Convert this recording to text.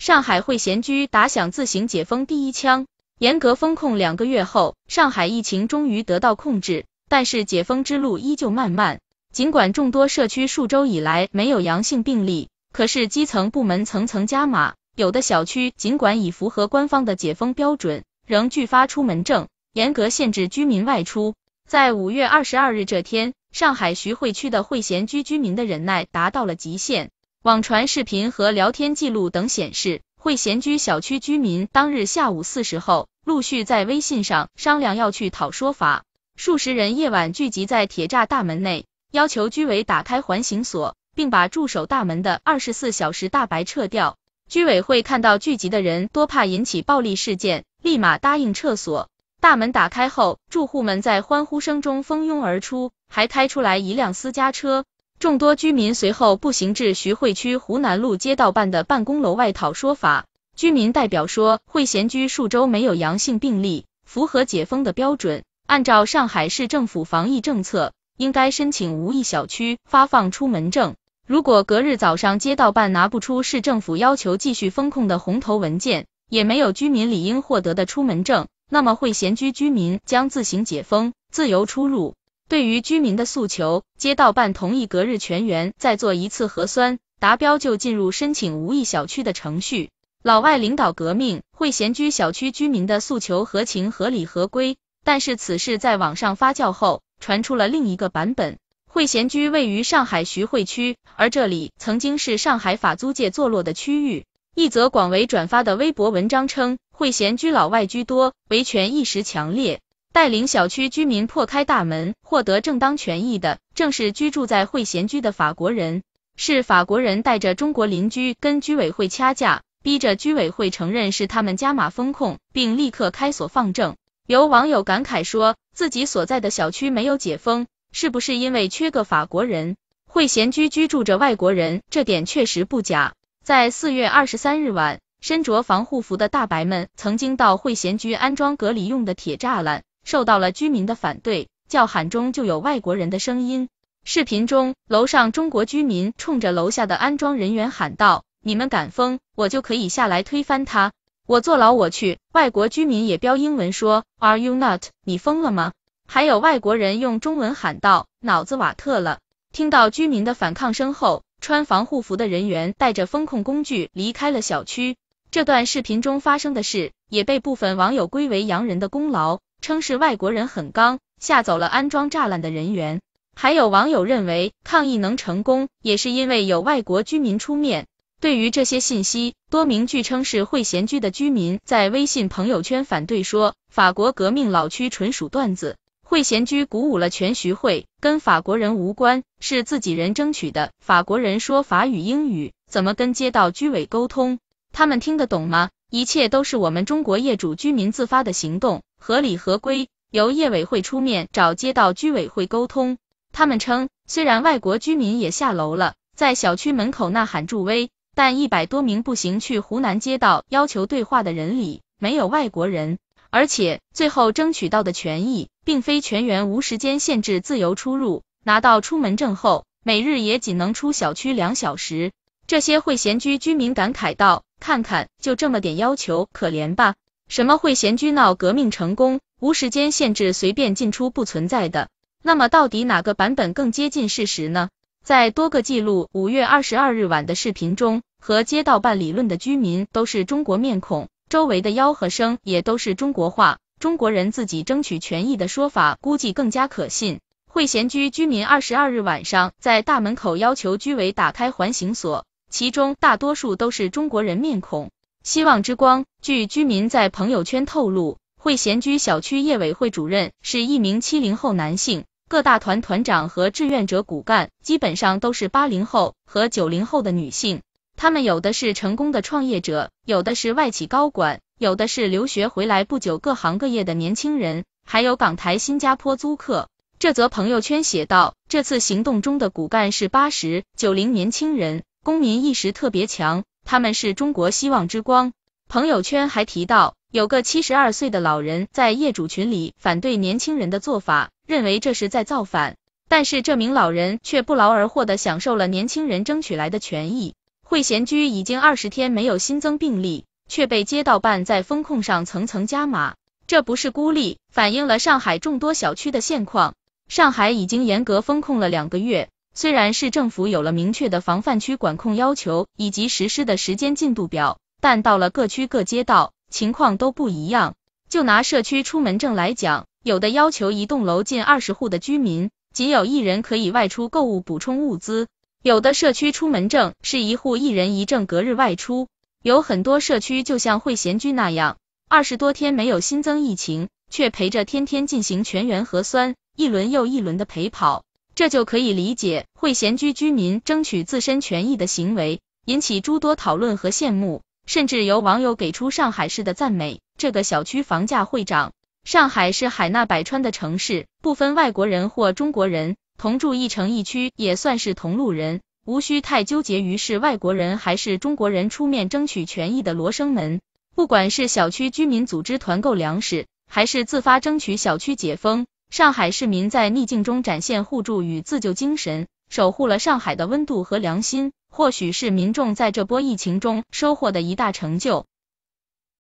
上海会贤居打响自行解封第一枪，严格封控两个月后，上海疫情终于得到控制，但是解封之路依旧漫漫。尽管众多社区数周以来没有阳性病例，可是基层部门层层加码，有的小区尽管已符合官方的解封标准，仍拒发出门证，严格限制居民外出。在五月二十二日这天，上海徐汇区的会贤居居民的忍耐达到了极限。网传视频和聊天记录等显示，会贤居小区居民当日下午四时后，陆续在微信上商量要去讨说法。数十人夜晚聚集在铁栅大门内，要求居委打开环形锁，并把驻守大门的二十四小时大白撤掉。居委会看到聚集的人多，怕引起暴力事件，立马答应撤锁。大门打开后，住户们在欢呼声中蜂拥而出，还开出来一辆私家车。众多居民随后步行至徐汇区湖南路街道办的办公楼外讨说法。居民代表说，汇贤居数周没有阳性病例，符合解封的标准。按照上海市政府防疫政策，应该申请无疫小区发放出门证。如果隔日早上街道办拿不出市政府要求继续封控的红头文件，也没有居民理应获得的出门证，那么汇贤居居民将自行解封，自由出入。对于居民的诉求，街道办同意隔日全员再做一次核酸，达标就进入申请无疫小区的程序。老外领导革命，惠贤居小区居民的诉求合情合理合规。但是此事在网上发酵后，传出了另一个版本。惠贤居位于上海徐汇区，而这里曾经是上海法租界坐落的区域。一则广为转发的微博文章称，惠贤居老外居多，维权意识强烈。带领小区居民破开大门，获得正当权益的，正是居住在惠贤居的法国人。是法国人带着中国邻居跟居委会掐架，逼着居委会承认是他们加码封控，并立刻开锁放证。有网友感慨说自己所在的小区没有解封，是不是因为缺个法国人？惠贤居居住着外国人，这点确实不假。在四月二十三日晚，身着防护服的大白们曾经到惠贤居安装隔离用的铁栅栏。受到了居民的反对，叫喊中就有外国人的声音。视频中，楼上中国居民冲着楼下的安装人员喊道：“你们敢封，我就可以下来推翻他，我坐牢我去。”外国居民也标英文说：“Are you n o t 你疯了吗？”还有外国人用中文喊道：“脑子瓦特了！”听到居民的反抗声后，穿防护服的人员带着风控工具离开了小区。这段视频中发生的事也被部分网友归为洋人的功劳。称是外国人很刚，吓走了安装栅栏的人员。还有网友认为抗议能成功，也是因为有外国居民出面。对于这些信息，多名据称是会贤居的居民在微信朋友圈反对说：“法国革命老区纯属段子，会贤居鼓舞了全徐汇，跟法国人无关，是自己人争取的。法国人说法语、英语，怎么跟街道居委沟通？他们听得懂吗？一切都是我们中国业主居民自发的行动。”合理合规，由业委会出面找街道居委会沟通。他们称，虽然外国居民也下楼了，在小区门口呐喊助威，但一百多名步行去湖南街道要求对话的人里，没有外国人。而且，最后争取到的权益，并非全员无时间限制自由出入，拿到出门证后，每日也仅能出小区两小时。这些会闲居居民感慨道：“看看，就这么点要求，可怜吧。”什么会贤居闹革命成功，无时间限制，随便进出不存在的。那么到底哪个版本更接近事实呢？在多个记录五月二十二日晚的视频中，和街道办理论的居民都是中国面孔，周围的吆喝声也都是中国话，中国人自己争取权益的说法估计更加可信。会贤居居民二十二日晚上在大门口要求居委打开环形锁，其中大多数都是中国人面孔。希望之光。据居民在朋友圈透露，汇贤居小区业委会主任是一名七零后男性，各大团团长和志愿者骨干基本上都是八零后和九零后的女性。他们有的是成功的创业者，有的是外企高管，有的是留学回来不久各行各业的年轻人，还有港台、新加坡租客。这则朋友圈写道：“这次行动中的骨干是八十九零年轻人，公民意识特别强。”他们是中国希望之光。朋友圈还提到，有个七十二岁的老人在业主群里反对年轻人的做法，认为这是在造反。但是这名老人却不劳而获的享受了年轻人争取来的权益。惠贤居已经二十天没有新增病例，却被街道办在风控上层层加码。这不是孤立，反映了上海众多小区的现况。上海已经严格风控了两个月。虽然市政府有了明确的防范区管控要求以及实施的时间进度表，但到了各区各街道，情况都不一样。就拿社区出门证来讲，有的要求一栋楼近二十户的居民，仅有一人可以外出购物补充物资；有的社区出门证是一户一人一证，隔日外出。有很多社区就像会贤居那样，二十多天没有新增疫情，却陪着天天进行全员核酸，一轮又一轮的陪跑。这就可以理解，会闲居居民争取自身权益的行为引起诸多讨论和羡慕，甚至有网友给出上海市的赞美。这个小区房价会涨，上海是海纳百川的城市，不分外国人或中国人，同住一城一区也算是同路人，无需太纠结于是外国人还是中国人出面争取权益的罗生门。不管是小区居民组织团购粮食，还是自发争取小区解封。上海市民在逆境中展现互助与自救精神，守护了上海的温度和良心，或许是民众在这波疫情中收获的一大成就。